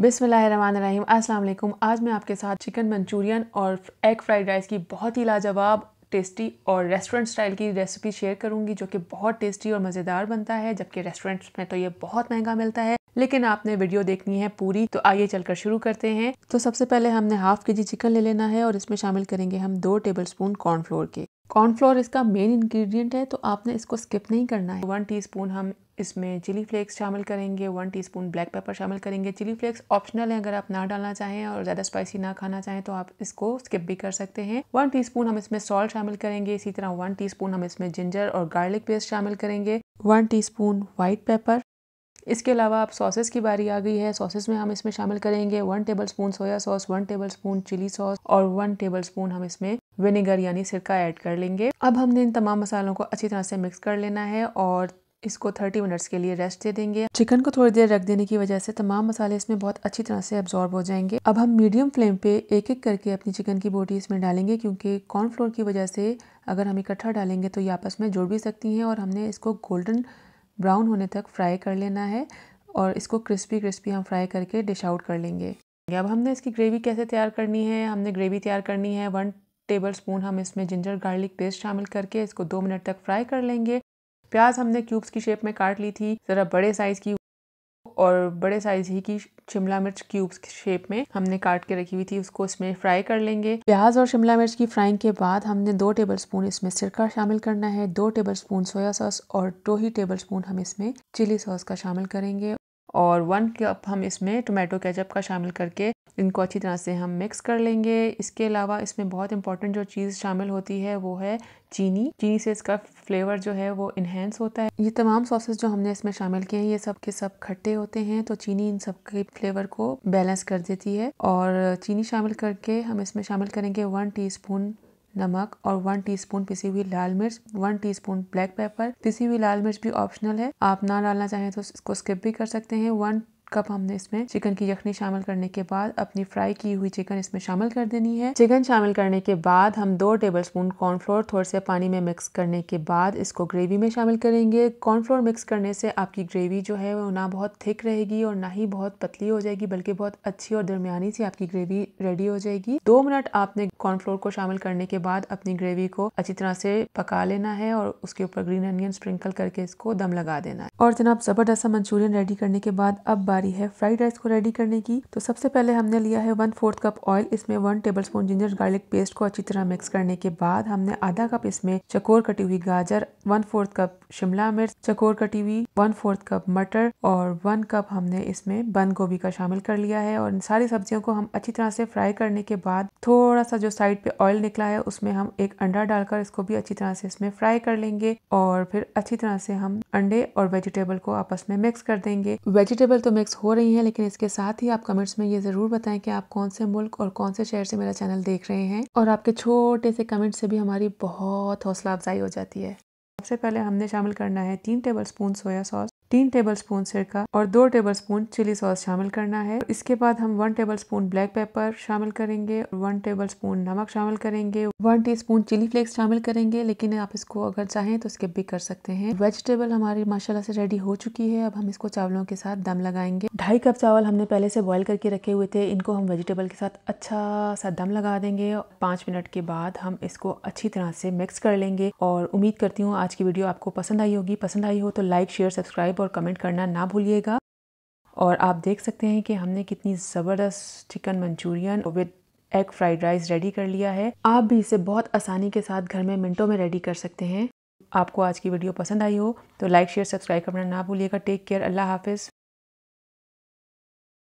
बिसमीम अस्सलाम आज मैं आपके साथ चिकन मंचूरियन और एग फ्राइड राइस की बहुत ही लाजवाब टेस्टी और रेस्टोरेंट स्टाइल की रेसिपी शेयर करूंगी जो कि बहुत टेस्टी और मज़ेदार बनता है जबकि रेस्टोरेंट्स में तो ये बहुत महंगा मिलता है लेकिन आपने वीडियो देखनी है पूरी तो आइए चलकर शुरू करते हैं तो सबसे पहले हमने हाफ के जी चिकन ले लेना है और इसमें शामिल करेंगे हम दो टेबल स्पून कॉर्नफ्लोर के कॉर्नफ्लोर इसका मेन इंग्रेडिएंट है तो आपने इसको स्किप नहीं करना है वन टीस्पून हम इसमें चिली फ्लेक्स शामिल करेंगे वन टीस्पून ब्लैक पेपर शामिल करेंगे चिली फ्लेक्स ऑप्शनल है अगर आप ना डालना चाहें और ज़्यादा स्पाइसी ना खाना चाहें तो आप इसको स्किप भी कर सकते हैं वन टी हम इसमें सॉल्ट शामिल करेंगे इसी तरह वन टी हम इसमें जिंजर और गार्लिक पेस्ट शामिल करेंगे वन टी स्पून पेपर इसके अलावा आप सॉसेस की बारी आ गई है सॉसेस में हम इसमें शामिल करेंगे one table spoon soya sauce one table spoon chilli sauce और वन टेबल स्पून हम इसमें विनेगर यानी सिरका ऐड कर लेंगे अब हमने इन तमाम मसालों को अच्छी तरह से मिक्स कर लेना है और इसको 30 मिनट्स के लिए रेस्ट दे देंगे चिकन को थोड़ी देर रख देने की वजह से तमाम मसाले इसमें बहुत अच्छी तरह से अब्जॉर्ब हो जाएंगे अब हम मीडियम फ्लेम पे एक एक करके अपनी चिकन की बोटी इसमें डालेंगे क्योंकि कॉर्नफ्लोर की वजह से अगर हम इकट्ठा डालेंगे तो ये आपस में जुड़ भी सकती हैं और हमने इसको गोल्डन ब्राउन होने तक फ्राई कर लेना है और इसको क्रिस्पी क्रिस्पी हम फ्राई करके डिश आउट कर लेंगे अब हमने इसकी ग्रेवी कैसे तैयार करनी है हमने ग्रेवी तैयार करनी है वन टेबल स्पून हम इसमें जिंजर गार्लिक पेस्ट शामिल करके इसको दो मिनट तक फ्राई कर लेंगे प्याज हमने क्यूब्स की शेप में काट ली थी ज़रा बड़े साइज़ की और बड़े साइज़ ही की शिमला मिर्च क्यूब्स की शेप में हमने काट के रखी हुई थी उसको इसमें फ्राई कर लेंगे प्याज और शिमला मिर्च की फ्राइंग के बाद हमने दो टेबल स्पून इसमें सिरका शामिल करना है दो टेबल स्पून सोया सॉस और दो ही टेबल स्पून हम इसमें चिली सॉस का शामिल करेंगे और वन कप हम इसमें टोमेटो केचप का शामिल करके इनको अच्छी तरह से हम मिक्स कर लेंगे इसके अलावा इसमें बहुत इंपॉर्टेंट जो चीज़ शामिल होती है वो है चीनी चीनी से इसका फ्लेवर जो है वो इन्हेंस होता है ये तमाम सॉसेस जो हमने इसमें शामिल किए हैं ये सब के सब खट्टे होते हैं तो चीनी इन सब के फ्लेवर को बैलेंस कर देती है और चीनी शामिल करके हम इसमें शामिल करेंगे वन टी नमक और वन टीस्पून पिसी हुई लाल मिर्च वन टीस्पून ब्लैक पेपर पिसी हुई लाल मिर्च भी ऑप्शनल है आप ना डालना चाहें तो इसको स्किप भी कर सकते हैं वन कप हमने इसमें चिकन की यखनी शामिल करने के बाद अपनी फ्राई की हुई चिकन इसमें शामिल कर देनी है चिकन शामिल करने के बाद हम दो टेबल स्पून कॉर्नफ्लोर थोड़े से पानी में मिक्स करने के बाद इसको ग्रेवी में शामिल करेंगे कॉर्नफ्लोर मिक्स करने से आपकी ग्रेवी जो है वो ना बहुत थिक रहेगी और ना ही बहुत पतली हो जाएगी बल्कि बहुत अच्छी और दरमिया सी आपकी ग्रेवी रेडी हो जाएगी दो मिनट आपने कॉर्नफ्लोर को शामिल करने के बाद अपनी ग्रेवी को अच्छी तरह से पका लेना है और उसके ऊपर ग्रीन अनियन स्प्रिंकल करके इसको दम लगा देना है और जनाब ज़बरदस्त मंचूरियन रेडी करने के बाद अब बारी है फ्राइड राइस को रेडी करने की तो सबसे पहले हमने लिया है वन फोर्थ कप ऑयल इसमें one table spoon ginger garlic paste को अच्छी तरह मिक्स करने के बाद हमने आधा कप इसमें चकोर कटी हुई गाजर वन फोर्थ कप शिमला मिर्च चकोर कटी हुई वन फोर्थ कप मटर और वन कप हमने इसमें बंद गोभी का शामिल कर लिया है और इन सारी सब्जियों को हम अच्छी तरह से फ्राई करने के बाद थोड़ा सा जो साइड पे ऑयल निकला है उसमें हम एक अंडा डालकर इसको भी अच्छी तरह से इसमें फ्राई कर लेंगे और फिर अच्छी तरह से हम अंडे और वेजिटेबल को आपस में मिक्स कर देंगे वेजिटेबल तो मिक्स हो रही है लेकिन इसके साथ ही आप कमेंट्स में ये जरूर बताएं कि आप कौन से मुल्क और कौन से शहर से मेरा चैनल देख रहे हैं और आपके छोटे से कमेंट्स से भी हमारी बहुत हौसला अफजाई हो जाती है सबसे पहले हमने शामिल करना है तीन टेबल स्पून सोया सॉस तीन टेबलस्पून सिरका और दो टेबलस्पून चिली सॉस शामिल करना है इसके बाद हम वन टेबलस्पून ब्लैक पेपर शामिल करेंगे वन टेबलस्पून नमक शामिल करेंगे वन टीस्पून चिली फ्लेक्स शामिल करेंगे लेकिन आप इसको अगर चाहें तो स्किप भी कर सकते हैं वेजिटेबल हमारी माशाल्लाह से रेडी हो चुकी है अब हम इसको चावलों के साथ दम लगाएंगे ढाई कप चावल हमने पहले से बॉयल करके रखे हुए थे इनको हम वेजिटेबल के साथ अच्छा सा दम लगा देंगे पाँच मिनट के बाद हम इसको अच्छी तरह से मिक्स कर लेंगे और उम्मीद करती हूँ आज की वीडियो आपको पसंद आई होगी पसंद आई हो तो लाइक शेयर सब्सक्राइब सब्सक्राइब और कमेंट करना ना भूलिएगा और आप देख सकते हैं कि हमने कितनी ज़बरदस्त chicken Manchurian with egg fried rice ready कर लिया है आप भी इसे बहुत आसानी के साथ घर में मिनटों में रेडी कर सकते हैं आपको आज की वीडियो पसंद आई हो तो लाइक शेयर सब्सक्राइब करना ना भूलिएगा टेक केयर अल्लाह हाफिज़